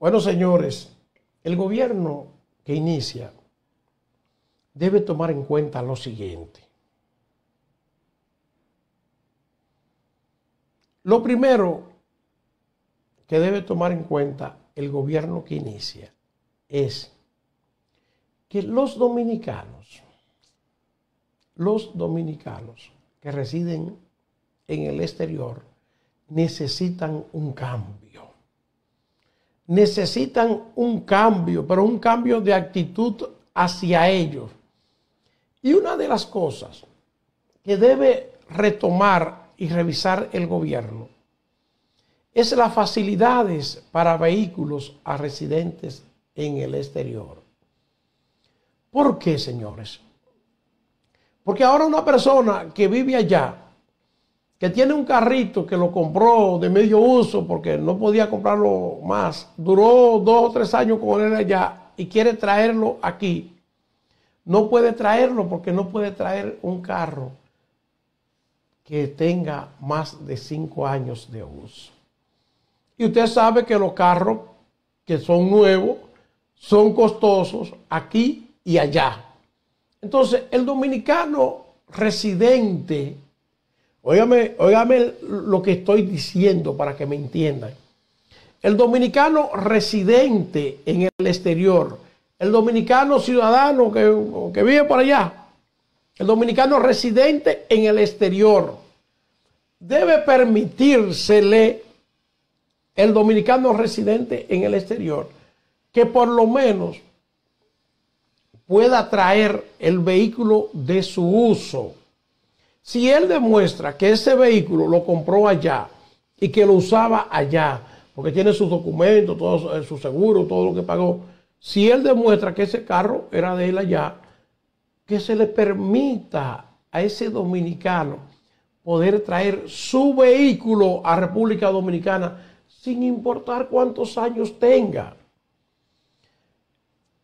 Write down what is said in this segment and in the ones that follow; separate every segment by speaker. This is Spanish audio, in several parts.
Speaker 1: Bueno, señores, el gobierno que inicia debe tomar en cuenta lo siguiente. Lo primero que debe tomar en cuenta el gobierno que inicia es que los dominicanos, los dominicanos que residen en el exterior necesitan un cambio necesitan un cambio, pero un cambio de actitud hacia ellos. Y una de las cosas que debe retomar y revisar el gobierno es las facilidades para vehículos a residentes en el exterior. ¿Por qué, señores? Porque ahora una persona que vive allá que tiene un carrito que lo compró de medio uso porque no podía comprarlo más, duró dos o tres años con él allá y quiere traerlo aquí, no puede traerlo porque no puede traer un carro que tenga más de cinco años de uso. Y usted sabe que los carros que son nuevos son costosos aquí y allá. Entonces, el dominicano residente Óigame, lo que estoy diciendo para que me entiendan. El dominicano residente en el exterior, el dominicano ciudadano que, que vive por allá, el dominicano residente en el exterior, debe permitírsele el dominicano residente en el exterior que por lo menos pueda traer el vehículo de su uso si él demuestra que ese vehículo lo compró allá y que lo usaba allá, porque tiene sus documentos, todo eh, su seguro, todo lo que pagó, si él demuestra que ese carro era de él allá, que se le permita a ese dominicano poder traer su vehículo a República Dominicana sin importar cuántos años tenga.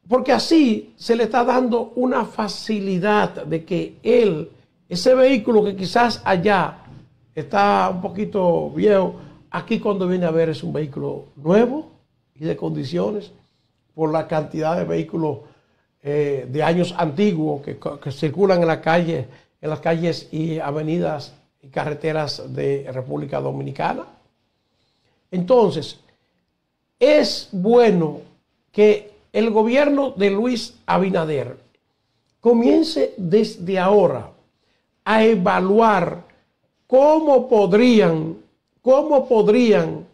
Speaker 1: Porque así se le está dando una facilidad de que él ese vehículo que quizás allá está un poquito viejo, aquí cuando viene a ver es un vehículo nuevo y de condiciones por la cantidad de vehículos eh, de años antiguos que, circulan en, la calle, en las calles y avenidas y carreteras de República Dominicana. Entonces, es bueno que el gobierno de Luis Abinader comience desde ahora a evaluar cómo podrían, cómo podrían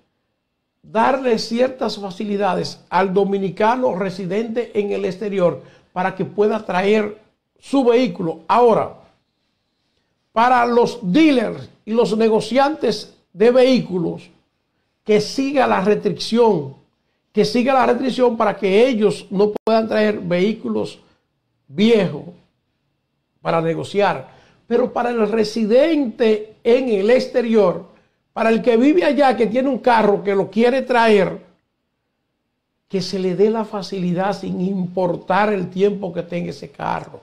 Speaker 1: darle ciertas facilidades al dominicano residente en el exterior para que pueda traer su vehículo. Ahora, para los dealers y los negociantes de vehículos, que siga la restricción, que siga la restricción para que ellos no puedan traer vehículos viejos para negociar pero para el residente en el exterior, para el que vive allá, que tiene un carro, que lo quiere traer, que se le dé la facilidad sin importar el tiempo que tenga ese carro.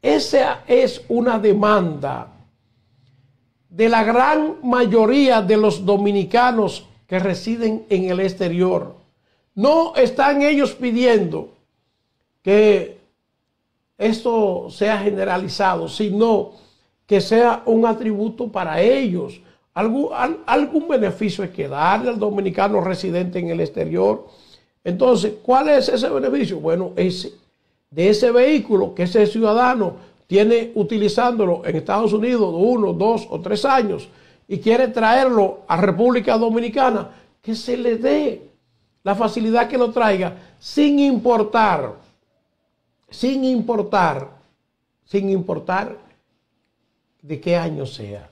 Speaker 1: Esa es una demanda de la gran mayoría de los dominicanos que residen en el exterior. No están ellos pidiendo que esto sea generalizado, sino que sea un atributo para ellos. Algún, algún beneficio hay que darle al dominicano residente en el exterior. Entonces, ¿cuál es ese beneficio? Bueno, ese, de ese vehículo que ese ciudadano tiene utilizándolo en Estados Unidos uno, dos o tres años y quiere traerlo a República Dominicana, que se le dé la facilidad que lo traiga sin importar sin importar, sin importar de qué año sea.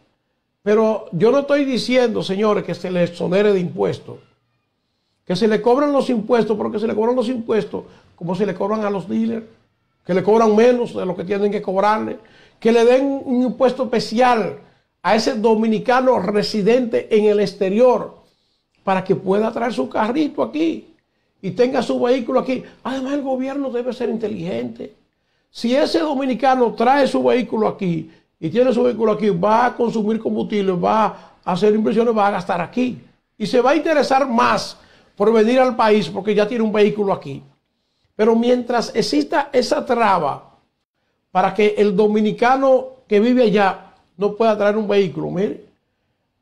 Speaker 1: Pero yo no estoy diciendo, señores, que se le exonere de impuestos, que se le cobran los impuestos, porque se le cobran los impuestos como se le cobran a los dealers, que le cobran menos de lo que tienen que cobrarle, que le den un impuesto especial a ese dominicano residente en el exterior para que pueda traer su carrito aquí y tenga su vehículo aquí. Además, el gobierno debe ser inteligente. Si ese dominicano trae su vehículo aquí y tiene su vehículo aquí, va a consumir combustible, va a hacer inversiones, va a gastar aquí. Y se va a interesar más por venir al país porque ya tiene un vehículo aquí. Pero mientras exista esa traba para que el dominicano que vive allá no pueda traer un vehículo, mire,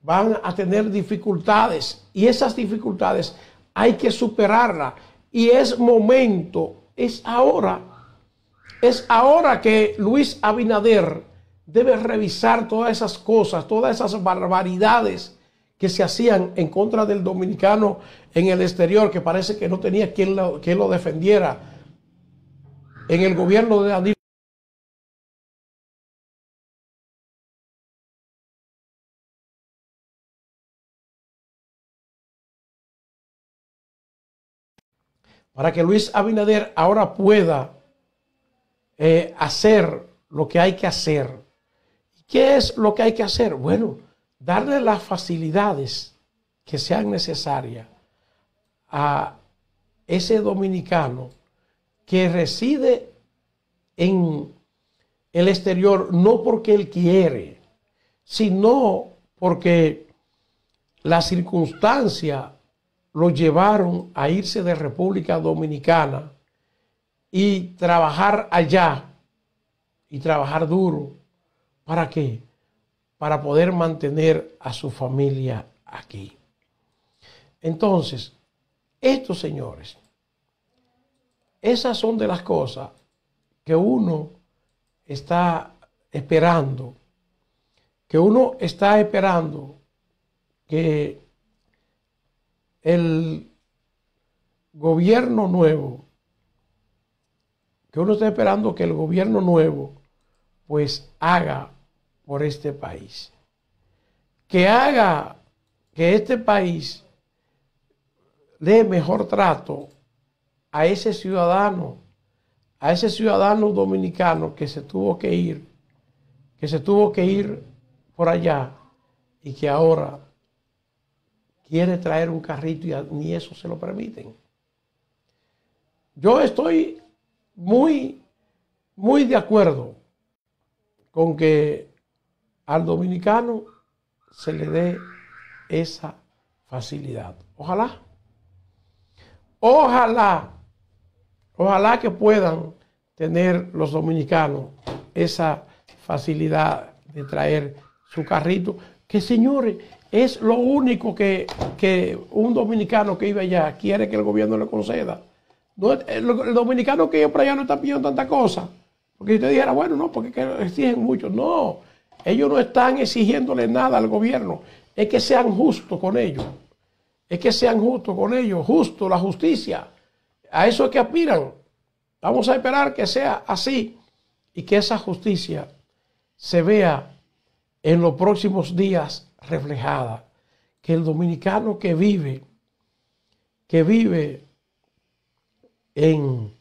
Speaker 1: van a tener dificultades y esas dificultades hay que superarla. Y es momento, es ahora, es ahora que Luis Abinader debe revisar todas esas cosas, todas esas barbaridades que se hacían en contra del dominicano en el exterior, que parece que no tenía quien lo, defendiera en el gobierno de Danilo. para que Luis Abinader ahora pueda eh, hacer lo que hay que hacer. ¿Qué es lo que hay que hacer? Bueno, darle las facilidades que sean necesarias a ese dominicano que reside en el exterior no porque él quiere, sino porque la circunstancia lo llevaron a irse de República Dominicana y trabajar allá y trabajar duro. ¿Para qué? Para poder mantener a su familia aquí. Entonces, estos señores, esas son de las cosas que uno está esperando, que uno está esperando que el gobierno nuevo, que uno está esperando que el gobierno nuevo pues haga por este país. Que haga que este país dé mejor trato a ese ciudadano, a ese ciudadano dominicano que se tuvo que ir, que se tuvo que ir por allá y que ahora quiere traer un carrito y ni eso se lo permiten. Yo estoy muy, muy de acuerdo con que al dominicano se le dé esa facilidad. Ojalá. Ojalá. Ojalá que puedan tener los dominicanos esa facilidad de traer su carrito que señores, es lo único que, un dominicano que vive allá quiere que el gobierno le conceda. Eh, el, dominicano que vive para allá no está pidiendo tanta cosa. Porque si usted dijera, bueno, no, porque exigen mucho. No, ellos no están exigiéndole nada al gobierno. Es que sean justos con ellos. Es que sean justos con ellos. Justo, la justicia. A eso es que aspiran. Vamos a esperar que sea así y que esa justicia se vea en los próximos días reflejada. Que el dominicano que vive, que vive en,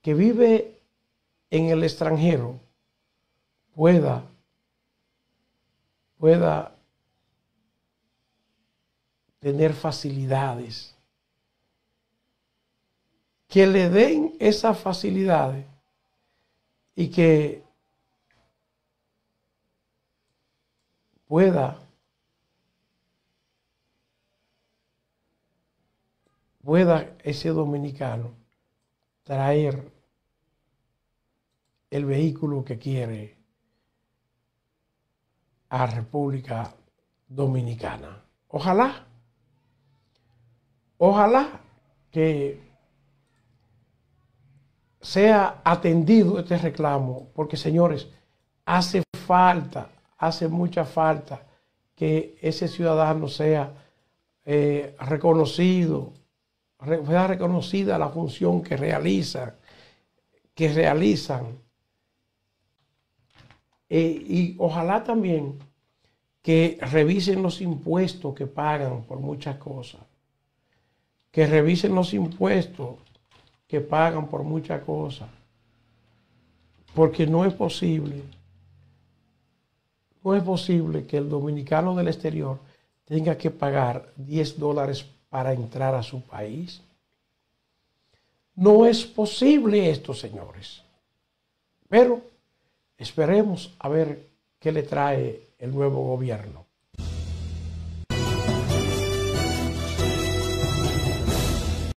Speaker 1: que vive en el extranjero, pueda, pueda tener facilidades. Que le den esas facilidades y que pueda, ese dominicano traer el vehículo que quiere a República Dominicana. Ojalá, ojalá que sea atendido este reclamo, porque señores, hace falta hace mucha falta que ese ciudadano sea eh, reconocido, sea reconocida la función que realiza, que realizan. Eh, y ojalá también que revisen los impuestos que pagan por muchas cosas. Que revisen los impuestos que pagan por muchas cosas. Porque no es posible no es posible que el dominicano del exterior tenga que pagar 10 dólares para entrar a su país. No es posible esto, señores. Pero esperemos a ver qué le trae el nuevo gobierno.